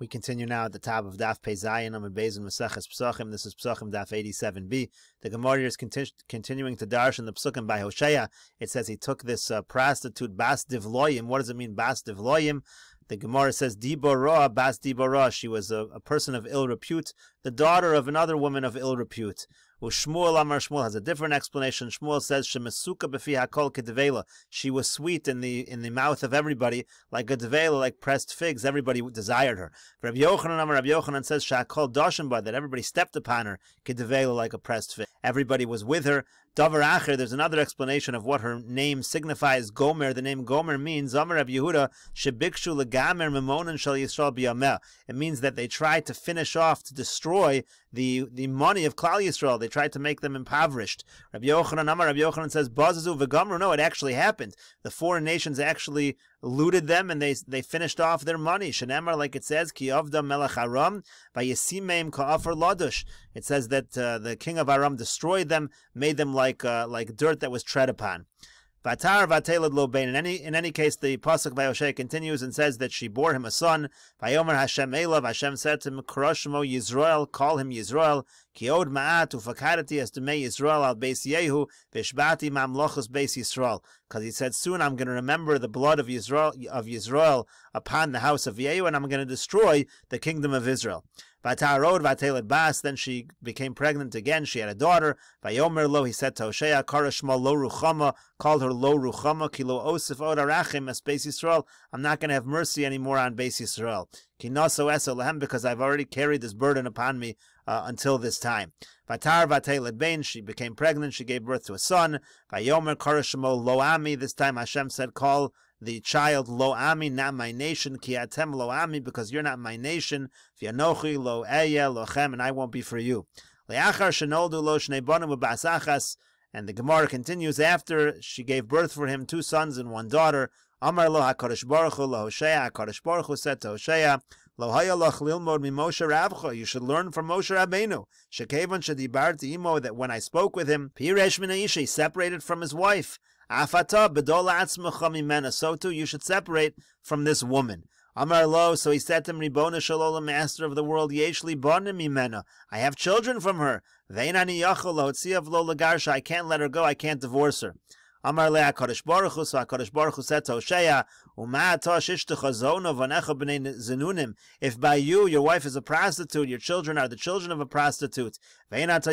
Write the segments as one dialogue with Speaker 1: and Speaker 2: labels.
Speaker 1: We continue now at the top of Daf Pei Zayin Amud Beis and Maseches Pesachim. This is Pesachim Daf 87b. The Gemara is conti continuing to darshan the Pesukim by Hosea. It says he took this uh, prostitute Bas Divloyim. What does it mean Bas Divloyim? The Gemara says Dibora Bas Dibora. She was a, a person of ill repute, the daughter of another woman of ill repute. Ushmuel Amar Shmuel has a different explanation. Shmuel says Shemesuka b'fi hakol kedvela. She was sweet in the in the mouth of everybody, like a like pressed figs. Everybody desired her. Rabbi Yochanan Amar Rabbi Yochanan says shakol dashim by that everybody stepped upon her kedvela like a pressed fig. Everybody was with her. Davar Acher, there's another explanation of what her name signifies. Gomer, the name Gomer means Amar Rabbi Yehuda shebikshu legamer memonin shel Yisrael It means that they tried to finish off to destroy the the money of Klal Yisrael. They tried to make them impoverished. Rabbi Yochanan Amar Rabbi Yochanan says Bazazu No, it actually happened. The foreign nations actually looted them and they they finished off their money. Shenemar, like it says, Ki Avdam Melech Aram, Vayesimeim Ka'afar Ladush. It says that uh, the king of Aram destroyed them, made them like uh, like dirt that was tread upon. Vatar vatelad lo bain. In any in any case, the pasuk by Oshay continues and says that she bore him a son. Vayomer Hashem elav. Hashem said to him, Kroshmo Yisrael, call him Yisrael. Kiod ma'at to estimei Yisrael al beis Yehu bishbati mamlochus beis Yisrael. Because he said, soon I'm going to remember the blood of Yisrael of Yisrael upon the house of Yehu, and I'm going to destroy the kingdom of Israel. Vatarod Vatelet Bas. Then she became pregnant again. She had a daughter. Vayomer Lo. He said to Hoshea, Karashma Lo Ruchama. Called her Lo Ruchama. Kilo Osif arachim as Beis Yisrael. I'm not going to have mercy anymore on Beis Yisrael. Kinaso Esolehem because I've already carried this burden upon me uh, until this time. Vatar Vatelet Bain. She became pregnant. She gave birth to a son. Vayomer lo ami. This time Hashem said, Call the child, Lo Ami, not my nation, Ki Atem Lo Ami, because you're not my nation, Vyanochi Lo Eya Lochem, and I won't be for you. Leachar Shenoldu Lo Shneibonim Basachas, and the Gemara continues, after she gave birth for him two sons and one daughter, Amar Lo HaKadosh Baruch Hu Lo Hoshea, HaKadosh Baruch Hu said to Hoshea, Lo Haya Lach Lilmod moshe ravcho. you should learn from Moshe Rabbeinu, Shekevon Shedibarti Imo, that when I spoke with him, Piresh Minaishi, separated from his wife, Afata bedola atzmecha mimena. So too, you should separate from this woman. Amar lo, so he said to him, Ribona Shalom, Master of the world, Yeshli bonim mimena. I have children from her. Veinani yacholo, of Lola Garsha, I can't let her go. I can't divorce her. Amar le HaKadosh Baruch Hu, so HaKadosh Baruch said to Hosea, if by you your wife is a prostitute, your children are the children of a prostitute. You don't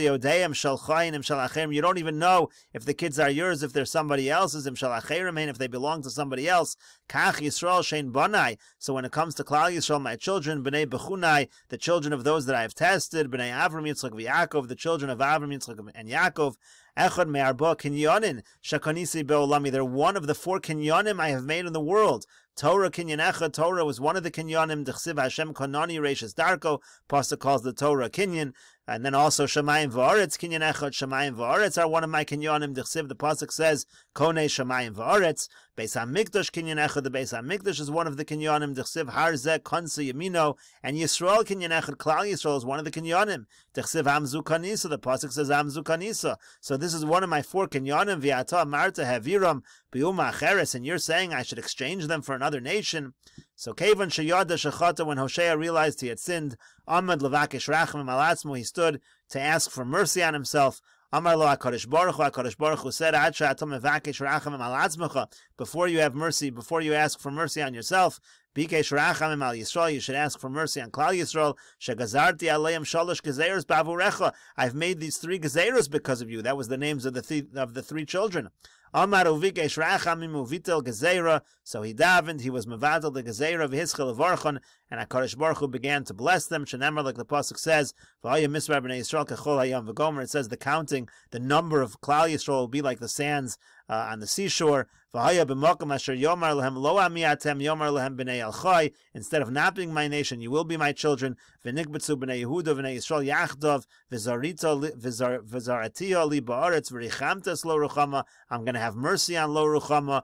Speaker 1: even know if the kids are yours, if they're somebody else's, if they belong to somebody else. So when it comes to Klal Yisrael, my children, b'nei b'chunai, the children of those that I have tested, b'nei Avram Yitzchak Yaakov, the children of Avram Yitzchak and Yaakov, Echad me'arba kinyonin shakonisi be'olami. They're one of the four kinyonim I have made in the world. Torah kinyan echad. Torah was one of the kinyonim. Dechsiv Hashem konani reishas darko. Pasta calls the Torah kinyon. And then also Shemayim V'aretz, Kinyan Echot Shemayim V'aretz are one of my Kinyanim. The the Pasuk says, Kone Shemayim V'aretz. Beis HaMikdash Kinyan Echot, the Beis HaMikdash is one of the Kinyanim. Dechsiv Harze Konsa Yamino, and Yisrael Kinyan Echad, Klal Yisrael is one of the Kinyanim. Dechsiv Amzu Kanisa, the Pasuk says Amzu Kanisa. So this is one of my four Kinyanim, Viata, Marta Haviram, Biuma Acheres, and you're saying I should exchange them for another nation. So kaven Shayada Shechata, when Hosea realized he had sinned, Ahmed levakish Rachman Malatzmu, he stood to ask for mercy on himself. Amar lo HaKadosh Baruch Hu, HaKadosh Baruch Hu said, Ad she'atam mevakish rachamim al atzmecha, before you have mercy, before you ask for mercy on yourself, bikesh rachamim al Yisrael, you should ask for mercy on Klal Yisrael, Shagazarti aleim shalosh gezeros bavurecha, I've made these three gezeros because of you, that was the names of the, th- of the three children. Amar uvikesh rachamim uvitel So he davened, he was mevadel the gezerah of Hischel of Orchon, and HaKadosh Baruch Hu began to bless them. Shenemar, like the Pasuk says, V'ayim misbar b'nei Yisrael kechol hayam v'gomer. It says the counting, the number of Klal Yisrael will be like the sands uh, on the seashore. Instead of not being my nation, you will be my children. I'm going to have mercy on lo ruchama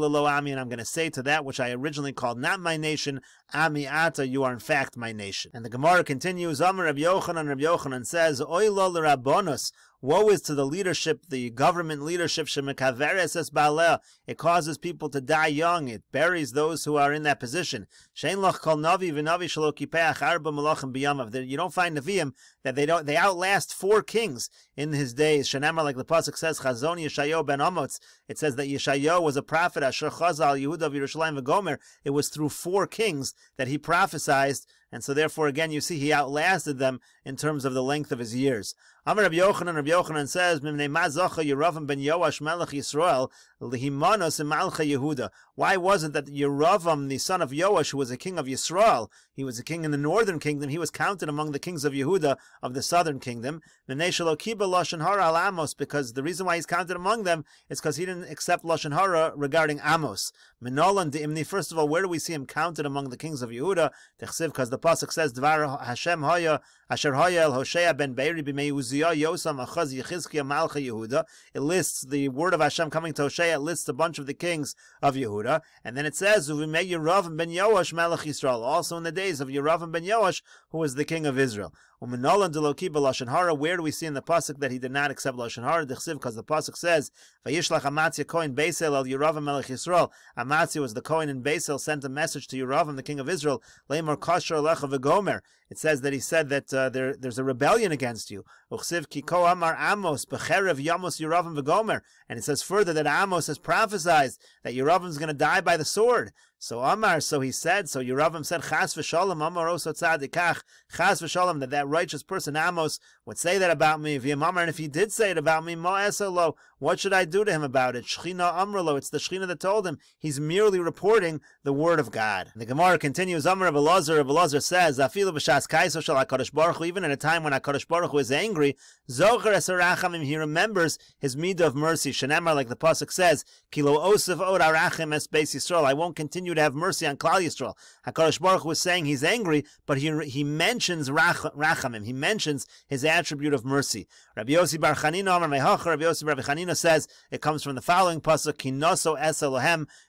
Speaker 1: lo and I'm going to say to that which I originally called not my nation, Ami Ata, you are in fact my nation. And the Gemara continues, Amr Rabbi Yochanan, Rabbi Yochanan says, Oilo l'rabonus, woe is to the leadership, the government leadership, shemekaveres es baleh, it causes people to die young, it buries those who are in that position. Shein loch kol navi v'navi shalokipeach arba malachim biyamav. you don't find Nevi'im that they don't, they outlast four kings in his days. Shenamar, like the Pasuk says, Chazon Yeshayo ben Amotz, it says that Yeshayo was a prophet, Asher Chazal, Yehuda of Yerushalayim v'gomer, it was through four kings that he prophesied, and so therefore again you see he outlasted them in terms of the length of his years. Amar Rabbi Yochanan, Rabbi Yochanan says, "Mimnei mazocha Yeravim ben Yoash Melech Yisrael lihimanos imalcha Yehuda." Why wasn't that Yeravim, the son of Yoash, who was a king of Yisrael, he was a king in the northern kingdom, he was counted among the kings of Yehuda of the southern kingdom. Because the reason why he's counted among them is because he didn't accept lashon hara regarding Amos. Menolan deimni. First of all, where do we see him counted among the kings of Yehuda? Because the pasuk says, "Dvar Hashem Hoya Asher Hayel Hoshea ben Beiri b'mei Uziah Yosam Achaz Yechizkiah Malcha Yehuda. It lists the word of Hashem coming to Hoshea. It lists a bunch of the kings of Yehuda, and then it says Uvimei Yeravim ben Yoash Melech Yisrael. Also in the days of Yeravim ben Yoash, who was the king of Israel. Where do we see in the pasuk that he did not accept lashon hara? because the pasuk says, "Vayishlach Amatzia Kohen Beisel al Yeravam Melech Yisrael." Amatzia was the coin in Beisel, sent a message to Yeravam, the king of Israel. Lemor kasher lecha It says that he said that uh, there, there's a rebellion against you. Uchsiv ki amar Amos b'cherev yamos Yeravam v'gomer. And it says further that Amos has prophesied that Yeravam is going to die by the sword. So Amar, so he said, so Yeravam said, Chas v'shalom, Amar oso tzadikach, Chas v'shalom, that that righteous person, Amos, would say that about me, Amar, and if he did say it about me, Ma'eselo, what should I do to him about it? Shechina Amrlo, it's the Shechina that told him, he's merely reporting the word of God. And the Gemara continues, Amar of Elazar, of Elazar says, Afilu b'shas kaiso shal HaKadosh Baruch Hu, even at a time when HaKadosh Baruch Hu is angry, Zocher esarachamim, he remembers his midah of mercy. Shenemar, like the Pasuk says, Kilo osif od arachim es Yisrael, I won't continue continue to have mercy on Klal Yisrael. HaKadosh Baruch was saying he's angry, but he, he mentions rach, Rachamim. He mentions his attribute of mercy. Rabbi Yossi Bar Chanina, Amar Mehach, Rabbi Yossi Bar Chanina says, it comes from the following pasuk, Kinoso Es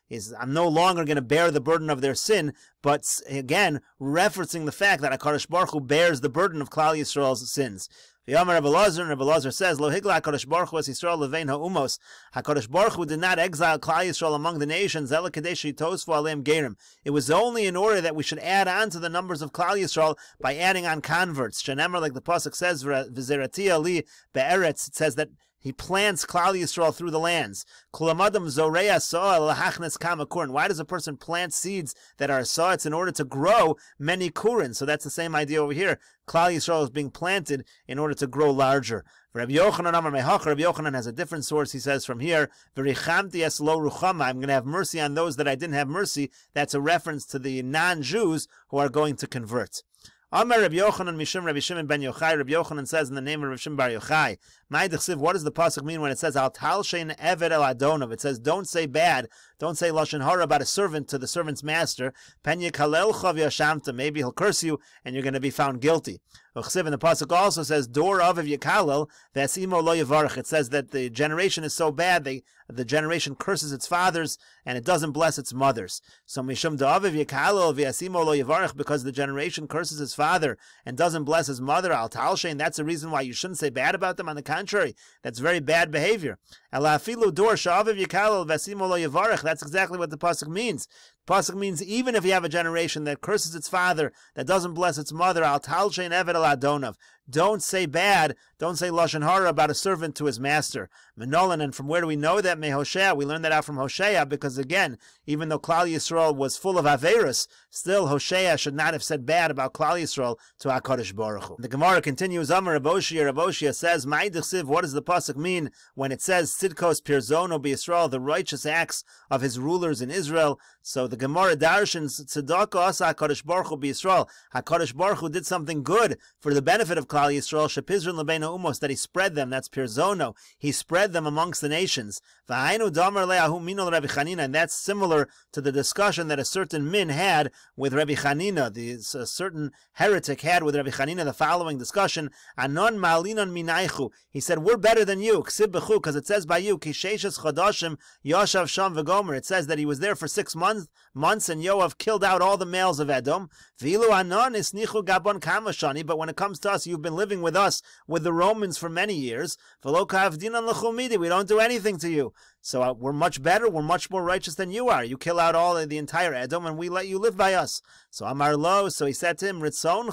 Speaker 1: is I'm no longer going to bear the burden of their sin, but again, referencing the fact that HaKadosh Baruch Hu bears the burden of Klal Yisrael's sins. V'yamar of Lazar, and Rabbi Lazar says, Lo higla HaKadosh Baruch Hu es Yisrael levein ha'umos. HaKadosh Baruch Hu did not exile Klal Yisrael among the nations, Ela Kadesh Yitosfu Aleim Gerim. It was only in order that we should add on to the numbers of Klal Yisrael by adding on converts. Shenemar, like the Pasuk says, V'zerati Ali Be'eretz, it says that he plants Klal Yisrael through the lands. Kulamadam zoreya sa'a lahachnes kama And Why does a person plant seeds that are saw? It's in order to grow many kurin. So that's the same idea over here. Klal Yisrael is being planted in order to grow larger. Rabbi Yochanan Amar Mehach, Rabbi Yochanan has a different source. He says from here, es lo ruchama. I'm going to have mercy on those that I didn't have mercy. That's a reference to the non-Jews who are going to convert. Amar Rabbi Yochanan Mishim Rabbi Shimon ben Yochai. Rabbi Yochanan says in the name of Rabbi Shimon bar Yochai, what does the pasuk mean when it says Al Talshein Eved El Adonov? It says, "Don't say bad, don't say lashon hara about a servant to the servant's master." Penya Kalel Chav Maybe he'll curse you, and you're going to be found guilty. and the pasuk also says, "Dor of Yakalel That's Imo Lo Yavarach." It says that the generation is so bad, they the generation curses its fathers and it doesn't bless its mothers. So Mishum Da'aviv Yakalel v'asimo Lo Yavarach, because the generation curses its father and doesn't bless his mother. Al Talshein. That's the reason why you shouldn't say bad about them. On the contrary contrary, that's very bad behavior. That's exactly what the pasuk means. Pasuk means even if you have a generation that curses its father, that doesn't bless its mother, al tal shein eved al Don't say bad, don't say lashon hara about a servant to his master. Menolan, and from where do we know that? Mehoshea, we learned that out from Hoshea because again, even though Klal Yisrael was full of averus, still Hoshea should not have said bad about Klal Yisrael to Hakadosh Baruch Hu. The Gemara continues. Amar Raboshia, Raboshia says, "Ma'idachsiv." What does the pasuk mean when it says, "Sidkos pirzono b'Yisrael," the righteous acts of his rulers in Israel? So the Gemara Darshins Tzedakah Asa Hakadosh Baruch Hu Yisrael. Hakadosh Baruch Hu did something good for the benefit of Klal Yisrael. Shepizrin Lebeinu Umos that he spread them. That's Pirzono. He spread them amongst the nations. V'ainu Damer Leahu Minol Rabbi Chanina, and that's similar to the discussion that a certain min had with Rabbi Chanina. The a certain heretic had with Rabbi Chanina the following discussion: Anon Malinon Minaychu. He said, "We're better than you." Ksib Because it says by you, Kisheshes Chadashim Yashav Sham V'Gomer. It says that he was there for six months Months and Yoav killed out all the males of Edom. Vilu anon isnichu gabon kamashani. But when it comes to us, you've been living with us, with the Romans for many years. We don't do anything to you. So uh, we're much better. We're much more righteous than you are. You kill out all the entire Edom, and we let you live by us. So Amar Lo. So he said to him, He said,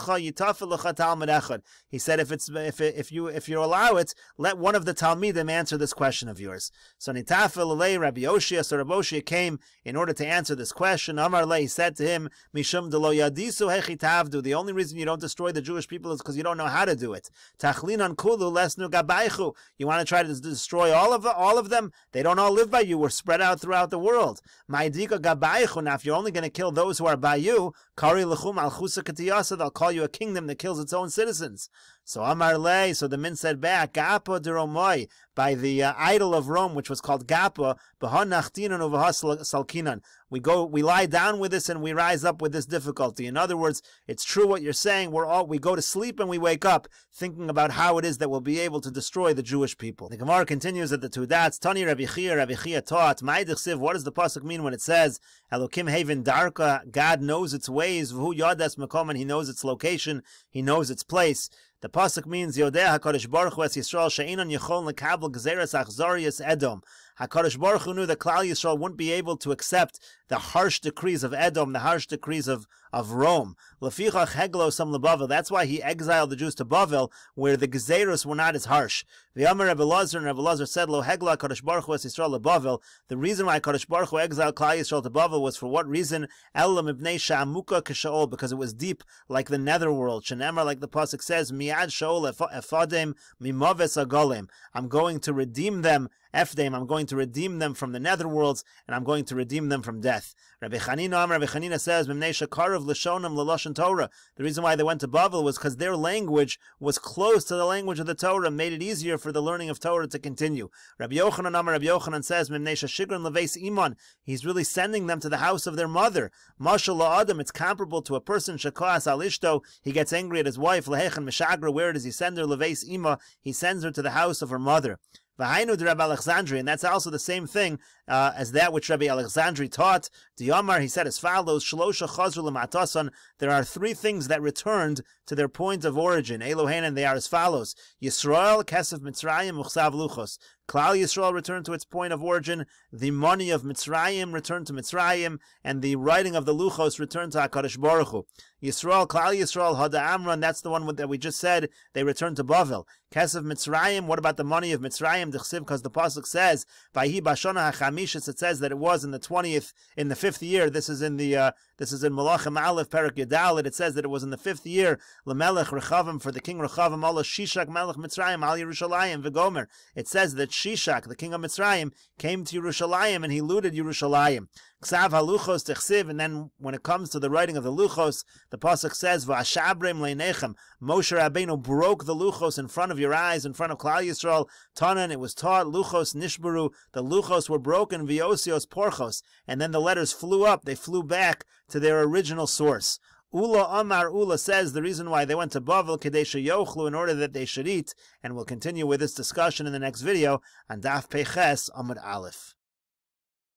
Speaker 1: if it's if if you if you allow it, let one of the Talmidim answer this question of yours. So Nitafel Rabbi Yoshia. So Rabbi Yoshia came in order to answer this question. Amar Lei He said to him, Mishum delo yadisu hechitavdu. The only reason you don't destroy the Jewish people is because you don't know how to do it. Tachlin on kulu lesnu gabaychu. You want to try to destroy all of all of them? They don't all live by you. We're spread out throughout the world. Now, if You're only going to kill those who are by you. Kari lechum al they'll call you a kingdom that kills its own citizens. So Amar Le, so the men said back, Gapa de by the uh, idol of Rome, which was called Gapa, nachtinan over Salkinan. We go, we lie down with this and we rise up with this difficulty. In other words, it's true what you're saying. We're all, we go to sleep and we wake up thinking about how it is that we'll be able to destroy the Jewish people. The Gemara continues at the two dats, Tani Rabbi Chia, Rabbi Chia taught, what does the Pasuk mean when it says, Elokim Haven Darka, God knows its ways, V'hu Yadas Makom, and He knows its location, He knows its place. The pasuk means Yodeh Hakadosh Baruch Hu Es Yisrael She'inon Yechol Lekabel Gzeres Achzorius Edom. HaKadosh Baruch Hu knew that Klal Yisrael wouldn't be able to accept the harsh decrees of Edom, the harsh decrees of, of Rome. Lefichach heglo sam lebavel. That's why he exiled the Jews to Bavel, where the Gezeros were not as harsh. The Amar Rebbe Lazar and Rebbe Lazar said, Lo hegla HaKadosh Baruch Hu es Yisrael lebavel. The reason why HaKadosh Baruch Hu exiled Klal Yisrael to Bavel was for what reason? Elam ibnei sha'amuka k'sha'ol, because it was deep like the netherworld. Shenemar, like the Pasuk says, Miad sha'ol efadim mimaves agolim. I'm going to redeem them Efdaim, I'm going to redeem them from the netherworlds, and I'm going to redeem them from death. Rabbi Chanina, Rabbi Chanina says, Mimnei Shakarov Lishonim Torah. The reason why they went to Babel was because their language was close to the language of the Torah, made it easier for the learning of Torah to continue. Rabbi Yochanan, Amar Rabbi Yochanan says, Mimnei Shashigran Leves Iman. He's really sending them to the house of their mother. Mashallah Adam, it's comparable to a person, Shakas Alishto. He gets angry at his wife, Lehechan Mishagra. Where does he send her? Leves Ima. He sends her to the house of her mother. V'hainu de Rabbi Alexandri, and that's also the same thing uh, as that which Rabbi Alexandri taught. Diyamar, he said as follows, Shlosha chazru l'matason, there are three things that returned to their point of origin. Elohen, and they are as follows, Yisrael, Kesef Mitzrayim, Uchsav Luchos. Klal Yisrael returned to its point of origin, the money of Mitzrayim returned to Mitzrayim, and the writing of the Luchos returned to HaKadosh Baruch Hu. Yisrael, Klal Yisrael, Hada Amran, that's the one that we just said, they returned to Bavel. Kesef Mitzrayim, what about the money of Mitzrayim, Dechsiv, because the Pasuk says, Vahi Bashona HaChamishis, it says that it was in the 20th, in the 5th year, this is in the uh, this is in Malachim Aleph, Perak Yadalit. It says that it was in the fifth year, Lamelech Rechavim, for the king Rechavim, Allah Shishak Melech Mitzrayim, Al Yerushalayim, Vigomer. It says that Shishak, the king of Mitzrayim, came to Yerushalayim and he looted Yerushalayim. Ksav haluchos techsiv, and then when it comes to the writing of the luchos, the pasuk says, "Va'ashabrem leinechem." Moshe Rabbeinu broke the luchos in front of your eyes, in front of Klal Yisrael. Tanan, it was taught luchos nishburu. The luchos were broken. Viosios porchos, and then the letters flew up. They flew back to their original source. Ula Amar Ula says the reason why they went to Bavel Kadesha Yochlu in order that they should eat, and we'll continue with this discussion in the next video on Daf Peches Amud Aleph.